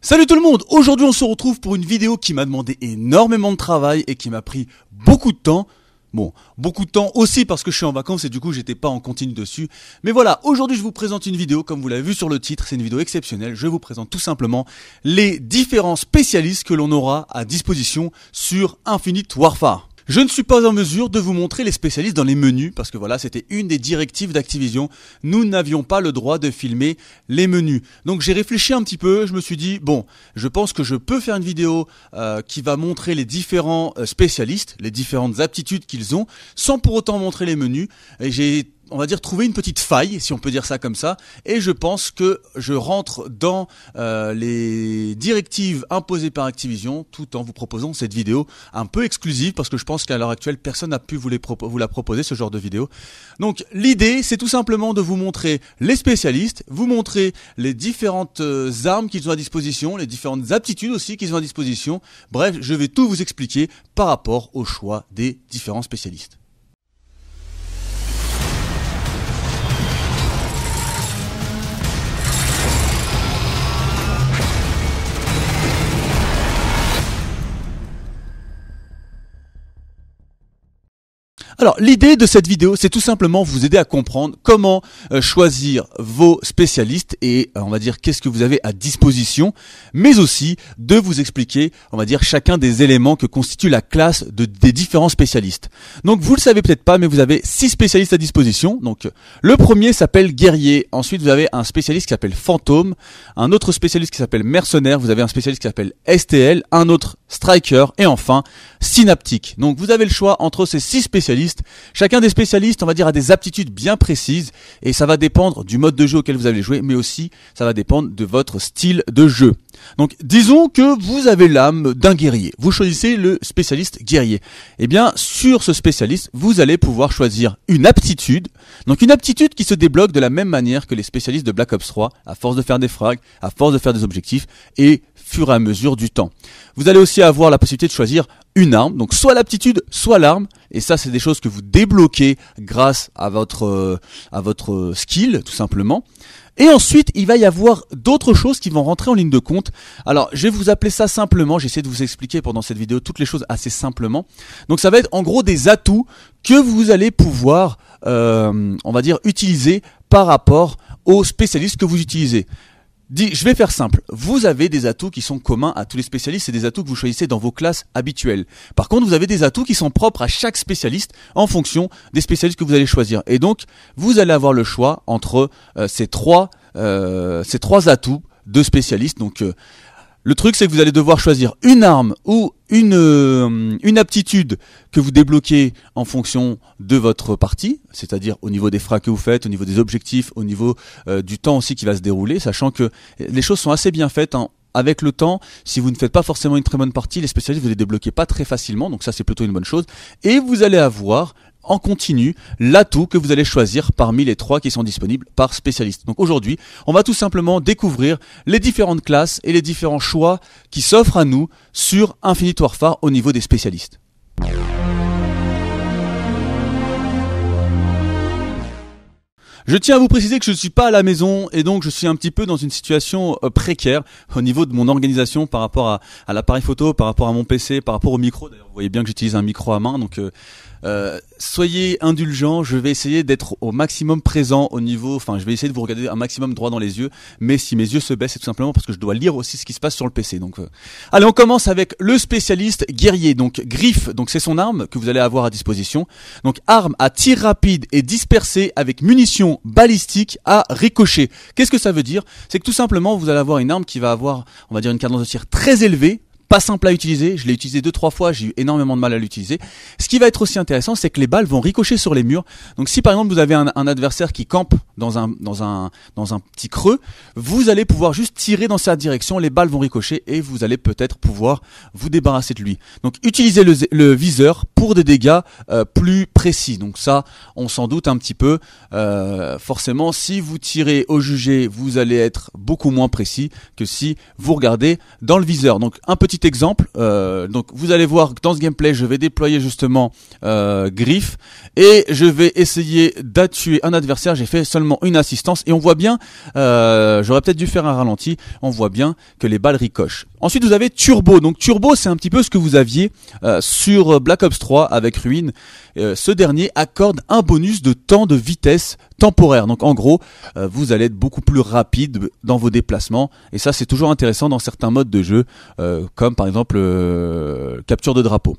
Salut tout le monde Aujourd'hui on se retrouve pour une vidéo qui m'a demandé énormément de travail et qui m'a pris beaucoup de temps. Bon, beaucoup de temps aussi parce que je suis en vacances et du coup j'étais pas en continu dessus. Mais voilà, aujourd'hui je vous présente une vidéo, comme vous l'avez vu sur le titre, c'est une vidéo exceptionnelle. Je vous présente tout simplement les différents spécialistes que l'on aura à disposition sur Infinite Warfare. Je ne suis pas en mesure de vous montrer les spécialistes dans les menus, parce que voilà, c'était une des directives d'Activision. Nous n'avions pas le droit de filmer les menus. Donc j'ai réfléchi un petit peu, je me suis dit, bon, je pense que je peux faire une vidéo euh, qui va montrer les différents euh, spécialistes, les différentes aptitudes qu'ils ont, sans pour autant montrer les menus. Et j'ai on va dire trouver une petite faille, si on peut dire ça comme ça, et je pense que je rentre dans euh, les directives imposées par Activision, tout en vous proposant cette vidéo un peu exclusive, parce que je pense qu'à l'heure actuelle, personne n'a pu vous, vous la proposer, ce genre de vidéo. Donc l'idée, c'est tout simplement de vous montrer les spécialistes, vous montrer les différentes euh, armes qu'ils ont à disposition, les différentes aptitudes aussi qu'ils ont à disposition. Bref, je vais tout vous expliquer par rapport au choix des différents spécialistes. Alors l'idée de cette vidéo, c'est tout simplement vous aider à comprendre comment euh, choisir vos spécialistes et euh, on va dire qu'est-ce que vous avez à disposition, mais aussi de vous expliquer, on va dire, chacun des éléments que constitue la classe de, des différents spécialistes. Donc vous le savez peut-être pas, mais vous avez six spécialistes à disposition. Donc le premier s'appelle guerrier, ensuite vous avez un spécialiste qui s'appelle fantôme, un autre spécialiste qui s'appelle mercenaire, vous avez un spécialiste qui s'appelle STL, un autre striker et enfin synaptique. Donc vous avez le choix entre ces six spécialistes. Chacun des spécialistes, on va dire, a des aptitudes bien précises et ça va dépendre du mode de jeu auquel vous allez jouer, mais aussi ça va dépendre de votre style de jeu. Donc disons que vous avez l'âme d'un guerrier. Vous choisissez le spécialiste guerrier. Eh bien, sur ce spécialiste, vous allez pouvoir choisir une aptitude. Donc une aptitude qui se débloque de la même manière que les spécialistes de Black Ops 3, à force de faire des frags, à force de faire des objectifs et fur et à mesure du temps. Vous allez aussi avoir la possibilité de choisir une arme, donc soit l'aptitude, soit l'arme. Et ça, c'est des choses que vous débloquez grâce à votre, euh, à votre euh, skill, tout simplement. Et ensuite, il va y avoir d'autres choses qui vont rentrer en ligne de compte. Alors, je vais vous appeler ça simplement. J'essaie de vous expliquer pendant cette vidéo toutes les choses assez simplement. Donc, ça va être en gros des atouts que vous allez pouvoir, euh, on va dire, utiliser par rapport aux spécialistes que vous utilisez je vais faire simple. Vous avez des atouts qui sont communs à tous les spécialistes et des atouts que vous choisissez dans vos classes habituelles. Par contre, vous avez des atouts qui sont propres à chaque spécialiste en fonction des spécialistes que vous allez choisir. Et donc, vous allez avoir le choix entre euh, ces trois euh, ces trois atouts de spécialistes. Donc, euh, le truc, c'est que vous allez devoir choisir une arme ou euh, une, aptitude que vous débloquez en fonction de votre partie, c'est-à-dire au niveau des frais que vous faites, au niveau des objectifs, au niveau euh, du temps aussi qui va se dérouler, sachant que les choses sont assez bien faites. Avec le temps, si vous ne faites pas forcément une très bonne partie, les spécialistes vous les débloquez pas très facilement, donc ça c'est plutôt une bonne chose. Et vous allez avoir en continu l'atout que vous allez choisir parmi les trois qui sont disponibles par spécialiste. Donc aujourd'hui, on va tout simplement découvrir les différentes classes et les différents choix qui s'offrent à nous sur Infinite Warfare au niveau des spécialistes. Je tiens à vous préciser que je ne suis pas à la maison et donc je suis un petit peu dans une situation euh, précaire au niveau de mon organisation par rapport à, l'appareil photo, par rapport à mon PC, par rapport au micro. D'ailleurs, vous voyez bien que j'utilise un micro à main, donc euh, euh, soyez indulgents, je vais essayer d'être au maximum présent au niveau, enfin je vais essayer de vous regarder un maximum droit dans les yeux, mais si mes yeux se baissent c'est tout simplement parce que je dois lire aussi ce qui se passe sur le PC. Donc, euh. Allez on commence avec le spécialiste guerrier, donc griffe, donc c'est son arme que vous allez avoir à disposition, donc arme à tir rapide et dispersée avec munitions balistiques à ricocher Qu'est-ce que ça veut dire C'est que tout simplement vous allez avoir une arme qui va avoir, on va dire une cadence de tir très élevée, pas simple à utiliser. Je l'ai utilisé deux trois fois, j'ai eu énormément de mal à l'utiliser. Ce qui va être aussi intéressant, c'est que les balles vont ricocher sur les murs. Donc si par exemple vous avez un, adversaire qui campe dans un dans un dans un petit creux, vous allez pouvoir juste tirer dans sa direction, les balles vont ricocher et vous allez peut-être pouvoir vous débarrasser de lui. Donc utilisez le, viseur pour des dégâts euh, plus précis. Donc ça, on s'en doute un petit peu. Euh, forcément, si vous tirez au jugé, vous allez être beaucoup moins précis que si vous regardez dans le viseur. Donc un petit exemple. Euh, donc vous allez voir dans ce gameplay, je vais déployer justement griffe euh, Griff et je vais essayer d'attuer un adversaire. J'ai fait seulement une assistance et on voit bien, euh, j'aurais peut-être dû faire un ralenti, on voit bien que les balles ricochent. Ensuite vous avez Turbo. Donc Turbo c'est un petit peu ce que vous aviez sur Black Ops 3 avec Ruin. Euh, ce dernier accorde un bonus de temps de vitesse temporaire. Donc en gros, euh, vous allez être beaucoup plus rapide dans vos déplacements. Et ça, c'est toujours intéressant dans certains modes de jeu, euh, comme par exemple capture de drapeau.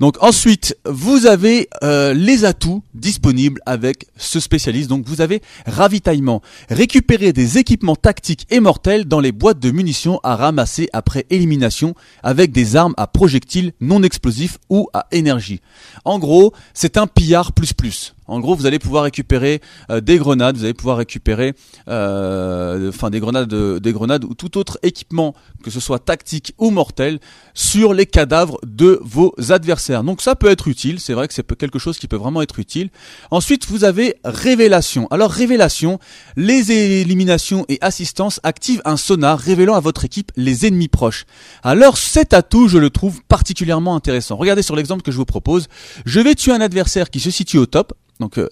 Donc ensuite, vous avez euh, les atouts disponibles avec ce spécialiste. Donc vous avez ravitaillement, récupérer des équipements tactiques et mortels dans les boîtes de munitions à ramasser après élimination avec des armes à projectiles non explosifs ou à énergie. En gros, c'est un pillard plus plus. En gros, vous allez pouvoir récupérer euh, des grenades, vous allez pouvoir récupérer, euh, enfin des grenades, euh, des grenades ou tout autre équipement, que ce soit tactique ou mortel, sur les cadavres de vos adversaires. Donc ça peut être utile. C'est vrai que c'est quelque chose qui peut vraiment être utile. Ensuite, vous avez révélation. Alors révélation, les éliminations et assistance activent un sonar révélant à votre équipe les ennemis proches. Alors cet atout, je le trouve particulièrement intéressant. Regardez sur l'exemple que je vous propose. Je vais tuer un adversaire qui se situe au top. Donc euh,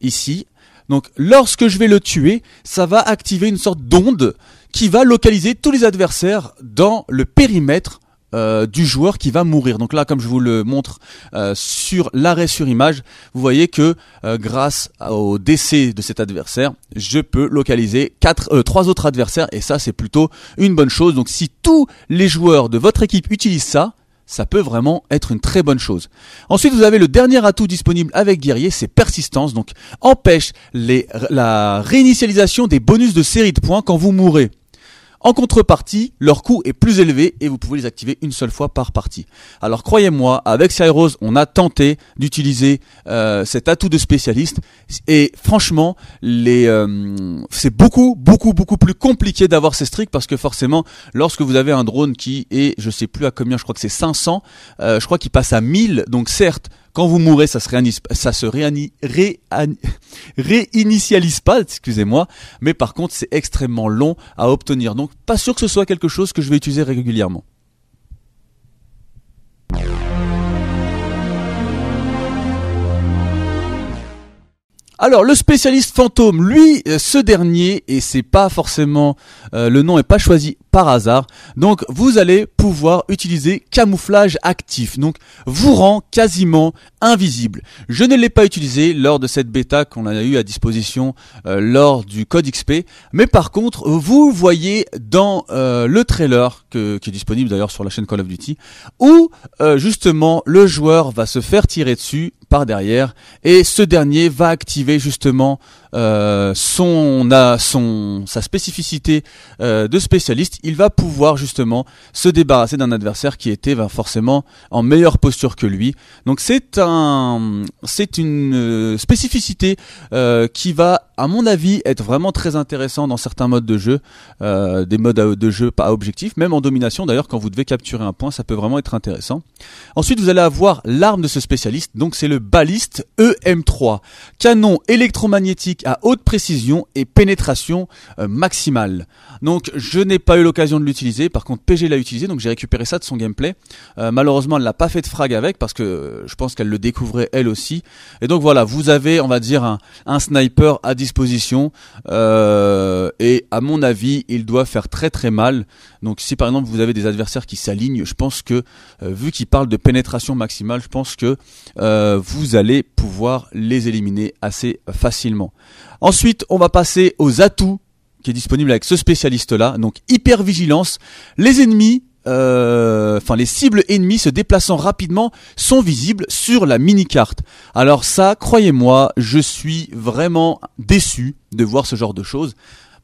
ici, donc lorsque je vais le tuer, ça va activer une sorte d'onde qui va localiser tous les adversaires dans le périmètre euh, du joueur qui va mourir. Donc là, comme je vous le montre euh, sur l'arrêt sur image, vous voyez que grâce au décès de cet adversaire, je peux localiser trois autres adversaires et ça c'est plutôt une bonne chose. Donc si tous les joueurs de votre équipe utilisent ça, ça peut vraiment être une très bonne chose. Ensuite, vous avez le dernier atout disponible avec Guerrier, c'est persistance, donc empêche la réinitialisation des bonus de série de points quand vous mourrez. En contrepartie, leur coût est plus élevé et vous pouvez les activer une seule fois par partie. Alors croyez-moi, avec Cyrose, on a tenté d'utiliser euh, cet atout de spécialiste et franchement, les euh, c'est beaucoup beaucoup beaucoup plus compliqué d'avoir ces streaks parce que forcément, lorsque vous avez un drone qui est, je sais plus à combien, je crois que c'est 500, euh, je crois qu'il passe à 1000, donc certes quand vous mourrez, ça se, ça se réinitialise pas, excusez-moi, mais par contre c'est extrêmement long à obtenir. Donc pas sûr que ce soit quelque chose que je vais utiliser régulièrement. Alors le spécialiste fantôme, lui, euh, ce dernier, et c'est pas forcément euh, le nom est pas choisi par hasard. Donc vous allez pouvoir utiliser camouflage actif. Donc vous rend quasiment invisible. Je ne l'ai pas utilisé lors de cette bêta qu'on a eu à disposition euh, lors du code XP. Mais par contre, vous voyez dans euh, le trailer qui est disponible d'ailleurs sur la chaîne Call of Duty où euh, justement le joueur va se faire tirer dessus par derrière et ce dernier va activer justement euh, son, a, son, sa spécificité euh, de spécialiste, il va pouvoir justement se débarrasser d'un adversaire qui était ben, forcément en meilleure posture que lui. Donc c'est un, c'est une euh, spécificité qui va à mon avis, être vraiment très intéressant dans certains modes de jeu, euh, des modes de jeu pas objectifs, même en domination d'ailleurs, quand vous devez capturer un point, ça peut vraiment être intéressant. Ensuite, vous allez avoir l'arme de ce spécialiste, donc c'est le baliste EM3, canon électromagnétique à haute précision et pénétration euh, maximale. Donc je n'ai pas eu l'occasion de l'utiliser, par contre PG l'a utilisé, donc j'ai récupéré ça de son gameplay. Euh, malheureusement, elle n'a pas fait de frag avec, parce que je pense qu'elle le découvrait elle aussi. Et donc voilà, vous avez, on va dire, un, un sniper à distance euh, et à mon avis il doit faire très très mal. Donc si par exemple vous avez des adversaires qui s'alignent, je pense que euh, vu qu'il parle de pénétration maximale, je pense que euh, vous allez pouvoir les éliminer assez facilement. Ensuite on va passer aux atouts qui est disponible avec ce spécialiste là, donc hyper vigilance les ennemis euh, enfin les cibles ennemies se déplaçant rapidement sont visibles sur la mini-carte. Alors ça, croyez-moi, je suis vraiment déçu de voir ce genre de choses.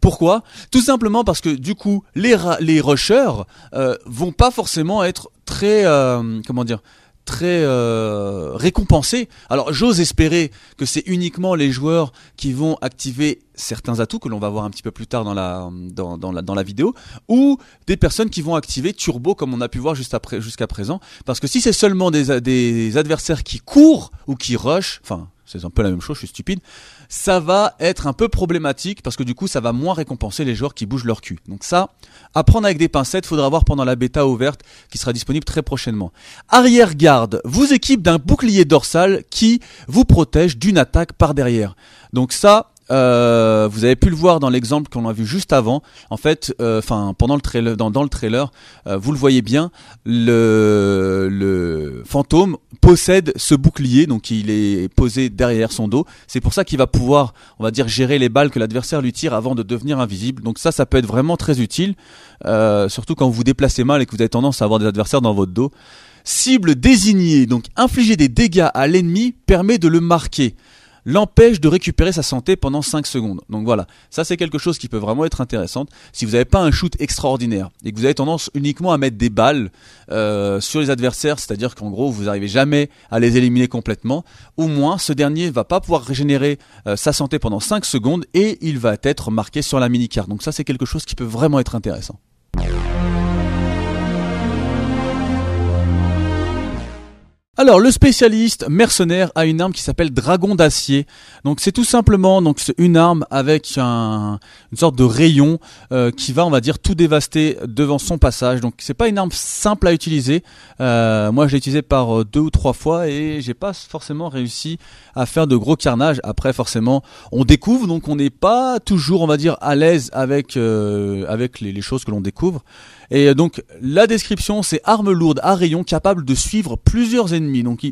Pourquoi Tout simplement parce que du coup, les, rushers euh, vont pas forcément être très, euh, comment dire, très euh, récompensé. Alors j'ose espérer que c'est uniquement les joueurs qui vont activer certains atouts que l'on va voir un petit peu plus tard dans la dans, la dans la vidéo ou des personnes qui vont activer turbo comme on a pu voir juste après jusqu'à présent parce que si c'est seulement des, des adversaires qui courent ou qui rush enfin c'est un peu la même chose, je suis stupide ça va être un peu problématique parce que du coup, ça va moins récompenser les joueurs qui bougent leur cul. Donc ça, à prendre avec des pincettes, faudra voir pendant la bêta ouverte qui sera disponible très prochainement. Arrière-garde, vous équipe d'un bouclier dorsal qui vous protège d'une attaque par derrière. Donc ça, euh, vous avez pu le voir dans l'exemple qu'on a vu juste avant. En fait, euh, enfin pendant le dans, le trailer, euh, vous le voyez bien, le, le, fantôme possède ce bouclier, donc il est posé derrière son dos. C'est pour ça qu'il va pouvoir, on va dire, gérer les balles que l'adversaire lui tire avant de devenir invisible. Donc ça, ça peut être vraiment très utile, surtout quand vous vous déplacez mal et que vous avez tendance à avoir des adversaires dans votre dos. Cible désignée, donc infliger des dégâts à l'ennemi permet de le marquer l'empêche de récupérer sa santé pendant 5 secondes. Donc voilà, ça c'est quelque chose qui peut vraiment être intéressant si vous n'avez pas un shoot extraordinaire et que vous avez tendance uniquement à mettre des balles euh, sur les adversaires, c'est-à-dire qu'en gros vous n'arrivez jamais à les éliminer complètement, au moins ce dernier va pas pouvoir régénérer euh, sa santé pendant 5 secondes et il va être marqué sur la mini-carte. Donc ça c'est quelque chose qui peut vraiment être intéressant. Alors le spécialiste mercenaire a une arme qui s'appelle Dragon d'acier. Donc c'est tout simplement donc une arme avec un, une sorte de rayon euh, qui va on va dire tout dévaster devant son passage. Donc c'est pas une arme simple à utiliser. Euh, moi je l'ai utilisée par euh, deux ou trois fois et j'ai pas forcément réussi à faire de gros carnages. Après forcément on découvre donc on n'est pas toujours on va dire à l'aise avec avec les, les choses que l'on découvre. Et donc la description c'est arme lourde à rayon capable de suivre plusieurs ennemis donc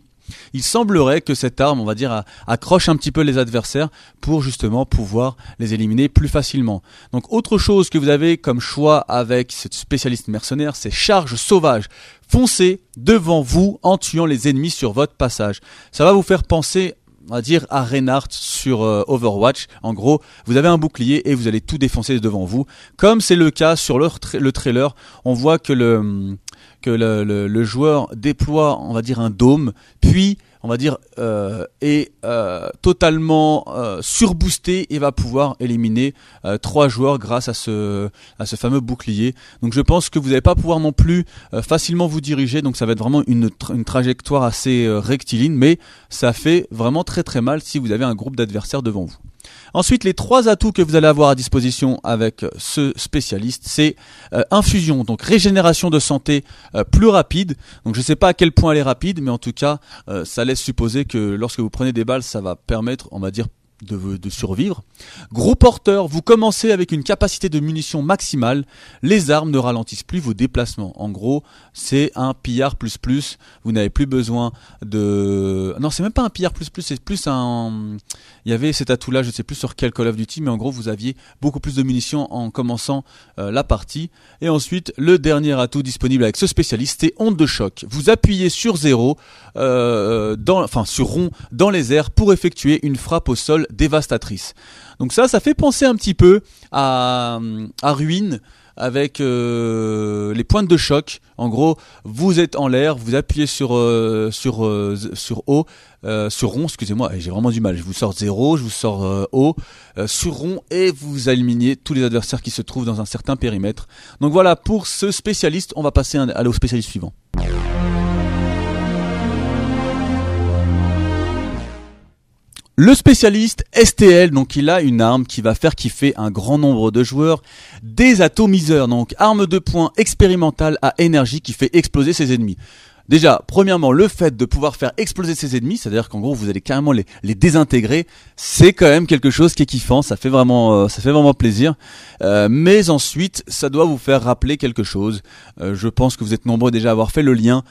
il, semblerait que cette arme, on va dire, accroche un petit peu les adversaires pour justement pouvoir les éliminer plus facilement. Donc autre chose que vous avez comme choix avec cette spécialiste mercenaire, c'est charge sauvage. Foncez devant vous en tuant les ennemis sur votre passage. Ça va vous faire penser on va dire à Reinhardt sur euh, Overwatch. En gros, vous avez un bouclier et vous allez tout défoncer devant vous. Comme c'est le cas sur le trailer, on voit que le, hum, que le, joueur déploie, on va dire, un dôme, puis, on va dire, euh, est euh, totalement euh, surboosté et va pouvoir éliminer trois joueurs grâce à ce, à ce fameux bouclier. Donc je pense que vous n'allez pas pouvoir non plus facilement vous diriger, donc ça va être vraiment une, une trajectoire assez rectiligne, mais ça fait vraiment très très mal si vous avez un groupe d'adversaires devant vous. Ensuite, les trois atouts que vous allez avoir à disposition avec ce spécialiste, c'est euh, infusion, donc régénération de santé euh, plus rapide. Donc je ne sais pas à quel point elle est rapide, mais en tout cas, euh, ça laisse supposer que lorsque vous prenez des balles, ça va permettre, on va dire, de, survivre. Gros porteur, vous commencez avec une capacité de munition maximale. Les armes ne ralentissent plus vos déplacements. En gros, c'est un pillard plus plus. Vous n'avez plus besoin de. Non, c'est même pas un pillard plus plus. C'est plus un il y avait cet atout-là, je ne sais plus sur quel Call of Duty, mais en gros, vous aviez beaucoup plus de munitions en commençant euh, la partie. Et ensuite, le dernier atout disponible avec ce spécialiste, c'est onde de choc. Vous appuyez sur zéro, euh, dans, enfin sur rond, dans les airs pour effectuer une frappe au sol dévastatrice. Donc ça, ça fait penser un petit peu à, à Ruine avec euh, les pointes de choc. En gros, vous êtes en l'air, vous appuyez sur euh, sur euh, sur haut, sur rond. Excusez-moi, eh, j'ai vraiment du mal. Je vous sors zéro je vous sors haut, sur rond et vous éliminez tous les adversaires qui se trouvent dans un certain périmètre. Donc voilà pour ce spécialiste. On va passer à, au spécialiste suivant. Le spécialiste STL, donc il a une arme qui va faire kiffer un grand nombre de joueurs, des atomiseurs, donc arme de poing expérimentale à énergie qui fait exploser ses ennemis. Déjà, premièrement, le fait de pouvoir faire exploser ses ennemis, c'est-à-dire qu'en gros vous allez carrément les, désintégrer, c'est quand même quelque chose qui est kiffant, ça fait vraiment, euh, ça fait vraiment plaisir. Euh, mais ensuite, ça doit vous faire rappeler quelque chose. Euh, je pense que vous êtes nombreux déjà à avoir fait le lien.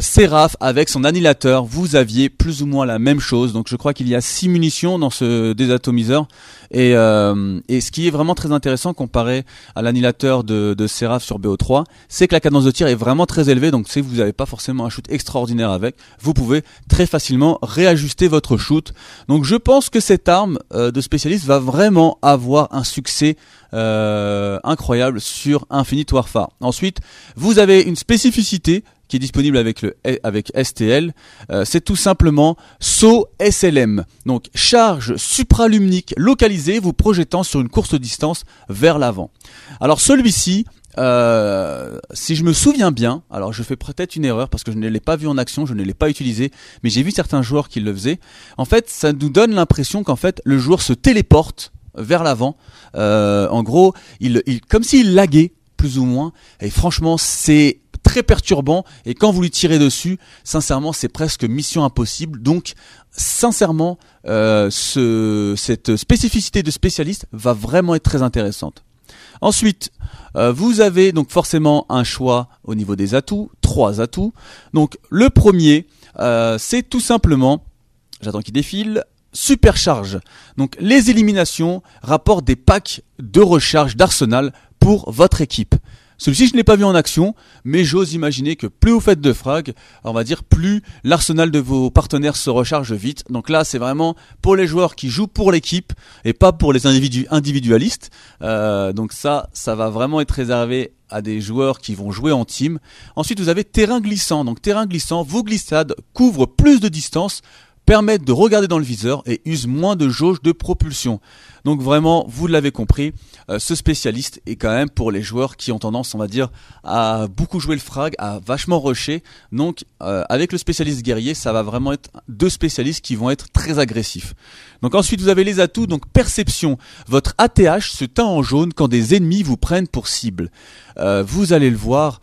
Seraph avec son annihilateur, vous aviez plus ou moins la même chose. Donc je crois qu'il y a 6 munitions dans ce désatomiseur. Et, ce qui est vraiment très intéressant comparé à l'annihilateur de, de Seraph sur BO3, c'est que la cadence de tir est vraiment très élevée. Donc si vous n'avez pas forcément un shoot extraordinaire avec, vous pouvez très facilement réajuster votre shoot. Donc je pense que cette arme euh, de spécialiste va vraiment avoir un succès euh, incroyable sur Infinite Warfare. Ensuite, vous avez une spécificité qui est disponible avec le avec STL, euh, c'est tout simplement saut SLM. Donc charge supralumnique localisée vous projetant sur une courte distance vers l'avant. Alors celui-ci euh, si je me souviens bien, alors je fais peut-être une erreur parce que je ne l'ai pas vu en action, je ne l'ai pas utilisé, mais j'ai vu certains joueurs qui le faisaient. En fait, ça nous donne l'impression qu'en fait le joueur se téléporte vers l'avant. Euh, en gros, il, comme s'il laguait plus ou moins. Et franchement, c'est très perturbant. Et quand vous lui tirez dessus, sincèrement, c'est presque mission impossible. Donc, sincèrement, euh, ce, cette spécificité de spécialiste va vraiment être très intéressante. Ensuite, euh, vous avez donc forcément un choix au niveau des atouts, trois atouts. Donc le premier, euh, c'est tout simplement, j'attends qu'il défile, supercharge. Donc les éliminations rapportent des packs de recharge d'arsenal pour votre équipe. Celui-ci, je ne l'ai pas vu en action, mais j'ose imaginer que plus vous faites de frags, on va dire plus l'arsenal de vos partenaires se recharge vite. Donc là, c'est vraiment pour les joueurs qui jouent pour l'équipe et pas pour les individus individualistes. Euh, donc ça, ça va vraiment être réservé à des joueurs qui vont jouer en team. Ensuite, vous avez terrain glissant. Donc terrain glissant, vos glissades couvrent plus de distance, permettent de regarder dans le viseur et usent moins de jauge de propulsion. Donc vraiment, vous l'avez compris, euh, ce spécialiste est quand même pour les joueurs qui ont tendance, on va dire, à beaucoup jouer le frag, à vachement rusher. Donc euh, avec le spécialiste guerrier, ça va vraiment être deux spécialistes qui vont être très agressifs. Donc ensuite, vous avez les atouts, donc perception. Votre ATH se teint en jaune quand des ennemis vous prennent pour cible. Euh, vous allez le voir,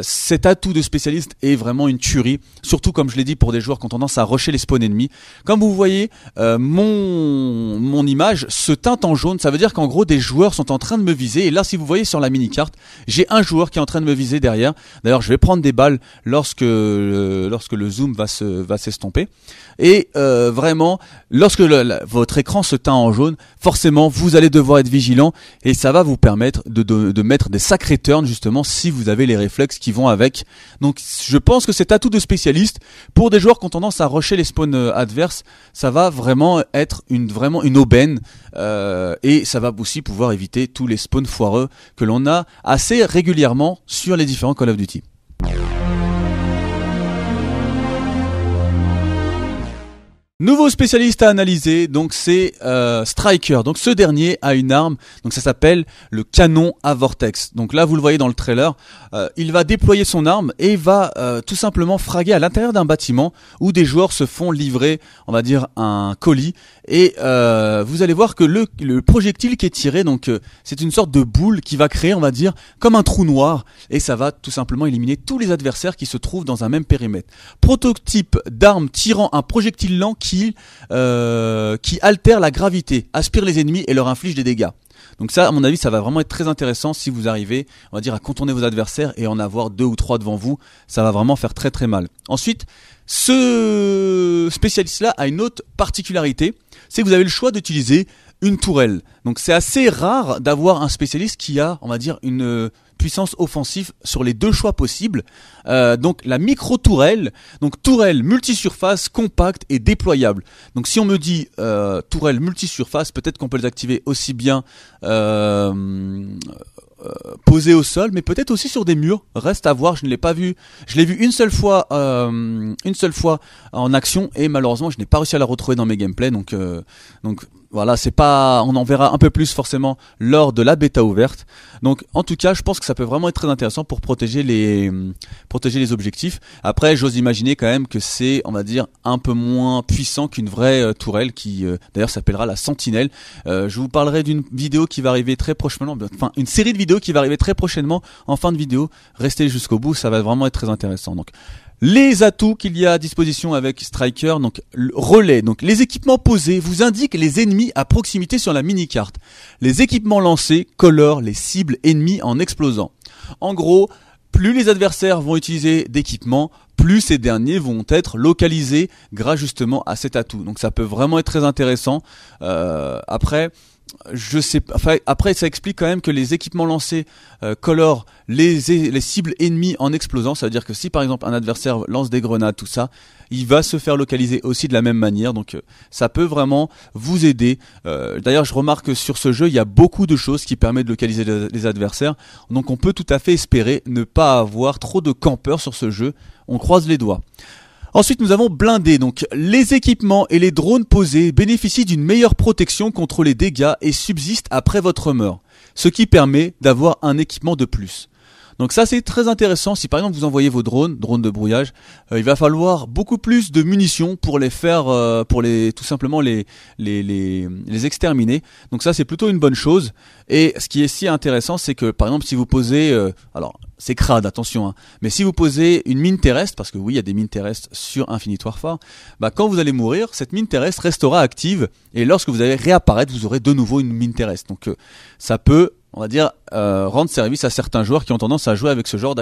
cet atout de spécialiste est vraiment une tuerie, surtout comme je l'ai dit pour des joueurs qui ont tendance à rusher les spawns ennemis. Comme vous voyez, mon, mon image se teinte en jaune, ça veut dire qu'en gros des joueurs sont en train de me viser. Et là, si vous voyez sur la mini-carte, j'ai un joueur qui est en train de me viser derrière. D'ailleurs, je vais prendre des balles lorsque, euh, lorsque le zoom va s'estomper. Se, va et euh, vraiment, lorsque votre écran se teint en jaune, forcément, vous allez devoir être vigilant et ça va vous permettre de, mettre des sacrés turns justement si vous avez les réflexes qui vont avec. Donc, je pense que cet atout de spécialiste pour des joueurs qui ont tendance à rusher les spawns euh, adverses, ça va vraiment être une vraiment une aubaine euh, et ça va aussi pouvoir éviter tous les spawns foireux que l'on a assez régulièrement sur les différents Call of Duty. Nouveau spécialiste à analyser, donc c'est euh, Striker. Donc ce dernier a une arme, donc ça s'appelle le canon à vortex. Donc là vous le voyez dans le trailer, euh, il va déployer son arme et va euh, tout simplement fraguer à l'intérieur d'un bâtiment où des joueurs se font livrer, on va dire, un colis. Et vous allez voir que le, le projectile qui est tiré, donc c'est une sorte de boule qui va créer, on va dire, comme un trou noir et ça va tout simplement éliminer tous les adversaires qui se trouvent dans un même périmètre. Prototype d'arme tirant un projectile lent euh, qui, altère la gravité, aspire les ennemis et leur inflige des dégâts. Donc ça, à mon avis, ça va vraiment être très intéressant si vous arrivez, dire, à contourner vos adversaires et en avoir deux ou trois devant vous. Ça va vraiment faire très très mal. Ensuite, ce spécialiste-là a une autre particularité, c'est que vous avez le choix d'utiliser une tourelle. Donc c'est assez rare d'avoir un spécialiste qui a, on va dire, une, puissance offensive sur les deux choix possibles. Euh, donc la micro tourelle, donc tourelle multisurface, compacte et déployable. Donc si on me dit tourelle euh, tourelle multisurface, peut-être qu'on peut les activer aussi bien euh, posées au sol, mais peut-être aussi sur des murs. Reste à voir. Je ne l'ai pas vu. Je l'ai vu une seule fois, une seule fois en action et malheureusement je n'ai pas réussi à la retrouver dans mes gameplays. Donc donc voilà, c'est pas, on en verra un peu plus forcément lors de la bêta ouverte. Donc, en tout cas, je pense que ça peut vraiment être très intéressant pour protéger les, hum, protéger les objectifs. Après, j'ose imaginer quand même que c'est, on va dire, un peu moins puissant qu'une vraie euh, tourelle qui, euh, d'ailleurs, s'appellera la Sentinelle. Euh, je vous parlerai d'une vidéo qui va arriver très prochainement, enfin, une série de vidéos qui va arriver très prochainement en fin de vidéo. Restez jusqu'au bout, ça va vraiment être très intéressant. Donc, les atouts qu'il y a à disposition avec Striker, donc relais, donc les équipements posés vous indiquent les ennemis à proximité sur la mini-carte. Les équipements lancés colorent les cibles ennemies en explosant. En gros, plus les adversaires vont utiliser d'équipements, plus ces derniers vont être localisés grâce justement à cet atout. Donc ça peut vraiment être très intéressant. Euh, après, je sais enfin, après ça explique quand même que les équipements lancés euh, colorent les, les cibles ennemies en explosant c'est à dire que si par exemple un adversaire lance des grenades tout ça il va se faire localiser aussi de la même manière donc euh, ça peut vraiment vous aider euh, d'ailleurs je remarque que sur ce jeu il y a beaucoup de choses qui permettent de localiser les adversaires donc on peut tout à fait espérer ne pas avoir trop de campeurs sur ce jeu on croise les doigts Ensuite, nous avons blindé. Donc, les équipements et les drones posés bénéficient d'une meilleure protection contre les dégâts et subsistent après votre mort, ce qui permet d'avoir un équipement de plus. Donc ça c'est très intéressant. Si par exemple vous envoyez vos drones, drones de brouillage, euh, il va falloir beaucoup plus de munitions pour les faire, euh, pour les tout simplement les les, les, exterminer. Donc ça c'est plutôt une bonne chose. Et ce qui est si intéressant, c'est que par exemple si vous posez, euh, alors c'est crade, attention. Hein. Mais si vous posez une mine terrestre, parce que oui, il y a des mines terrestres sur Infinite Warfare, bah, quand vous allez mourir, cette mine terrestre restera active et lorsque vous allez réapparaître, vous aurez de nouveau une mine terrestre. Donc ça peut on va dire, euh, rendre service à certains joueurs qui ont tendance à jouer avec ce genre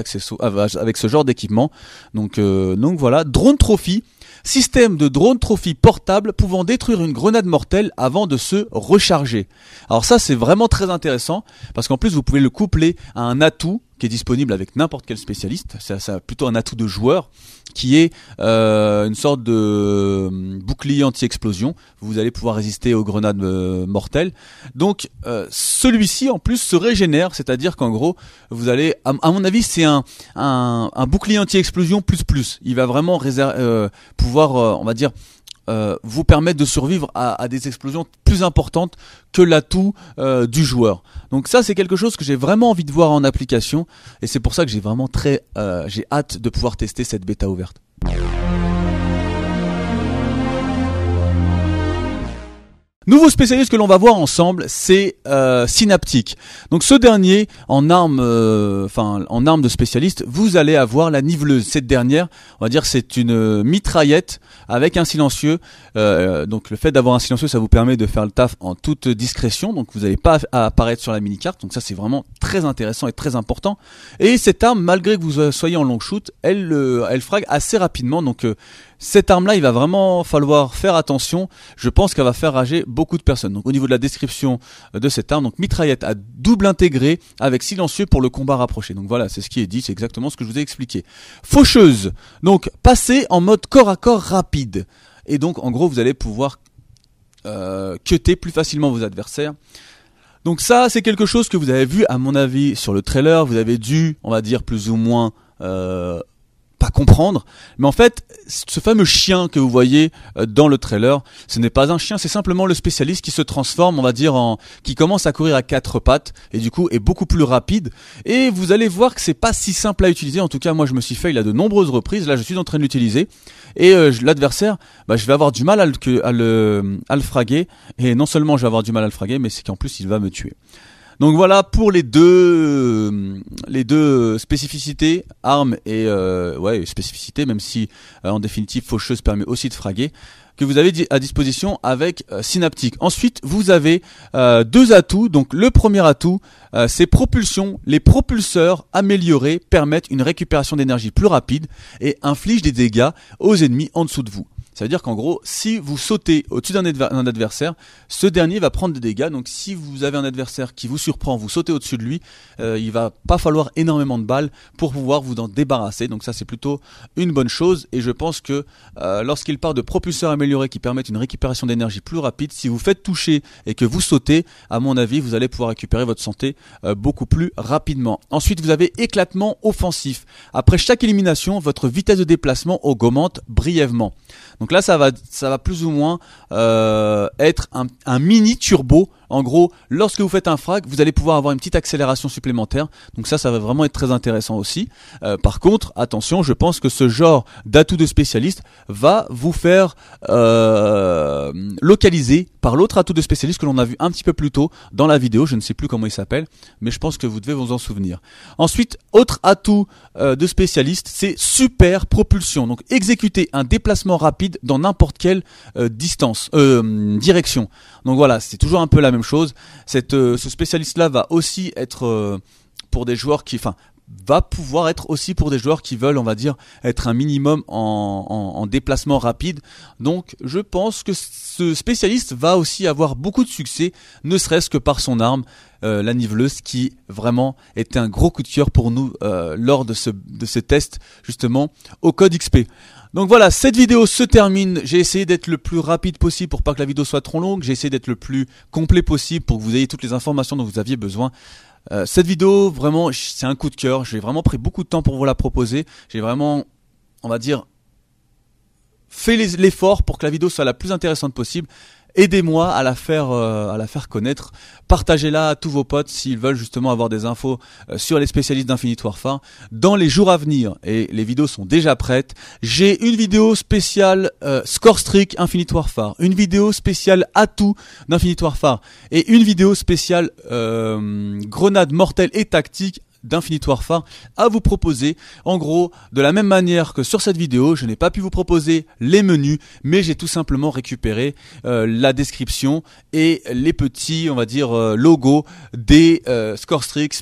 euh, bah, avec ce genre d'équipement. Donc, euh, donc voilà, drone trophy, système de drone trophy portable pouvant détruire une grenade mortelle avant de se recharger. Alors ça, c'est vraiment très intéressant parce qu'en plus, vous pouvez le coupler à un atout qui est disponible avec n'importe quel spécialiste. C'est plutôt un atout de joueur qui est euh, une sorte de euh, bouclier anti-explosion. Vous allez pouvoir résister aux grenades euh, mortelles. Donc celui-ci en plus se régénère, c'est-à-dire qu'en gros vous allez, à, mon avis, c'est un, un, bouclier anti-explosion plus plus. Il va vraiment pouvoir, on va dire, euh, vous permettre de survivre à, des explosions plus importantes que l'atout euh, du joueur. Donc ça c'est quelque chose que j'ai vraiment envie de voir en application et c'est pour ça que j'ai vraiment très euh, j'ai hâte de pouvoir tester cette bêta ouverte. Nouveau spécialiste que l'on va voir ensemble, c'est euh, Synaptic. Donc ce dernier, en arme, euh, enfin en arme de spécialiste, vous allez avoir la niveleuse. Cette dernière, on va dire, c'est une euh, mitraillette avec un silencieux. Euh, donc le fait d'avoir un silencieux, ça vous permet de faire le taf en toute discrétion. Donc vous n'allez pas apparaître sur la mini carte. Donc ça, c'est vraiment très intéressant et très important. Et cette arme, malgré que vous soyez en long shoot, elle, elle frague assez rapidement. Donc cette arme-là, il va vraiment falloir faire attention. Je pense qu'elle va faire rager beaucoup de personnes. Donc au niveau de la description de cette arme, donc mitraillette à double intégré avec silencieux pour le combat rapproché. Donc voilà, c'est ce qui est dit, c'est exactement ce que je vous ai expliqué. Faucheuse, donc passez en mode corps à corps rapide. Et donc en gros, vous allez pouvoir euh, plus facilement vos adversaires. Donc ça, c'est quelque chose que vous avez vu, à mon avis, sur le trailer. Vous avez dû, on va dire, plus ou moins euh, pas comprendre. Mais en fait, ce fameux chien que vous voyez euh, dans le trailer, ce n'est pas un chien, c'est simplement le spécialiste qui se transforme, on va dire, en, qui commence à courir à quatre pattes et du coup est beaucoup plus rapide. Et vous allez voir que c'est pas si simple à utiliser. En tout cas, moi, je me suis fait, il a de nombreuses reprises. Là, je suis en train de l'utiliser et euh, l'adversaire, bah, je vais avoir du mal à le, à le, à le fraguer. Et non seulement je vais avoir du mal à le fraguer, mais c'est qu'en plus, il va me tuer. Donc voilà pour les deux, les deux spécificités, armes et euh, ouais, spécificités, même si euh, en définitive faucheuse permet aussi de fraguer que vous avez à disposition avec euh, synaptique. Ensuite, vous avez deux atouts. Donc le premier atout, c'est propulsion. Les propulseurs améliorés permettent une récupération d'énergie plus rapide et infligent des dégâts aux ennemis en dessous de vous. Ça veut dire qu'en gros, si vous sautez au-dessus d'un adversaire, ce dernier va prendre des dégâts. Donc si vous avez un adversaire qui vous surprend, vous sautez au-dessus de lui, il euh, il va pas falloir énormément de balles pour pouvoir vous en débarrasser. Donc ça c'est plutôt une bonne chose. Et je pense que euh, lorsqu'il part de propulseurs améliorés qui permettent une récupération d'énergie plus rapide, si vous faites toucher et que vous sautez, à mon avis, vous allez pouvoir récupérer votre santé euh, beaucoup plus rapidement. Ensuite, vous avez éclatement offensif. Après chaque élimination, votre vitesse de déplacement augmente brièvement. Donc là, ça va, ça va plus ou moins euh, être un mini turbo en gros, lorsque vous faites un frac, vous allez pouvoir avoir une petite accélération supplémentaire. Donc ça, ça va vraiment être très intéressant aussi. Euh, par contre, attention, je pense que ce genre d'atout de spécialiste va vous faire euh, localiser par l'autre atout de spécialiste que l'on a vu un petit peu plus tôt dans la vidéo. Je ne sais plus comment il s'appelle, mais je pense que vous devez vous en souvenir. Ensuite, autre atout euh, de spécialiste, c'est super propulsion. Donc exécuter un déplacement rapide dans n'importe quelle distance, direction. Donc voilà, c'est toujours un peu la même chose. Cette, euh, ce spécialiste-là va aussi être euh, pour des joueurs qui, fin va pouvoir être aussi pour des joueurs qui veulent, on va dire, être un minimum en, déplacement rapide. Donc je pense que ce spécialiste va aussi avoir beaucoup de succès, ne serait-ce que par son arme, euh, la niveleuse, qui vraiment était un gros coup de cœur pour nous euh, lors de ce, de ce test justement au code XP. Donc voilà, cette vidéo se termine. J'ai essayé d'être le plus rapide possible pour pas que la vidéo soit trop longue. J'ai essayé d'être le plus complet possible pour que vous ayez toutes les informations dont vous aviez besoin. Euh, cette vidéo, vraiment, c'est un coup de cœur. J'ai vraiment pris beaucoup de temps pour vous la proposer. J'ai vraiment, on va dire, fait l'effort pour que la vidéo soit la plus intéressante possible aidez-moi à la faire euh, à la faire connaître. Partagez-la à tous vos potes s'ils veulent justement avoir des infos euh, sur les spécialistes d'Infinite Warfare dans les jours à venir. Et les vidéos sont déjà prêtes. J'ai une vidéo spéciale euh, Score Streak Infinite Warfare, une vidéo spéciale Atout d'Infinite Warfare et une vidéo spéciale Grenade mortelle et tactique d'Infinite Warfare à vous proposer. En gros, de la même manière que sur cette vidéo, je n'ai pas pu vous proposer les menus, mais j'ai tout simplement récupéré euh, la description et les petits, on va dire, euh, logos des euh, score streaks,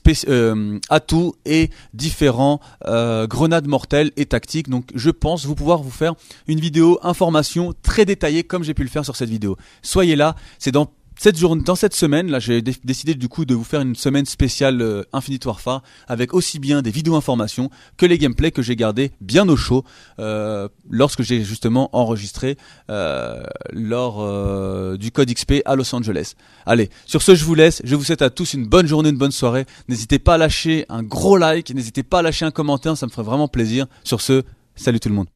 atouts et différents grenades mortelles et tactiques. Donc je pense vous pouvoir vous faire une vidéo information très détaillée comme j'ai pu le faire sur cette vidéo. Soyez là, c'est dans cette journée, dans cette semaine, là, j'ai décidé du coup de vous faire une semaine spéciale euh, Infinite Warfare avec aussi bien des vidéos informations que les gameplays que j'ai gardés bien au chaud euh, lorsque j'ai justement enregistré euh, lors du Code XP à Los Angeles. Allez, sur ce, je vous laisse. Je vous souhaite à tous une bonne journée, une bonne soirée. N'hésitez pas à lâcher un gros like, n'hésitez pas à lâcher un commentaire, ça me ferait vraiment plaisir. Sur ce, salut tout le monde.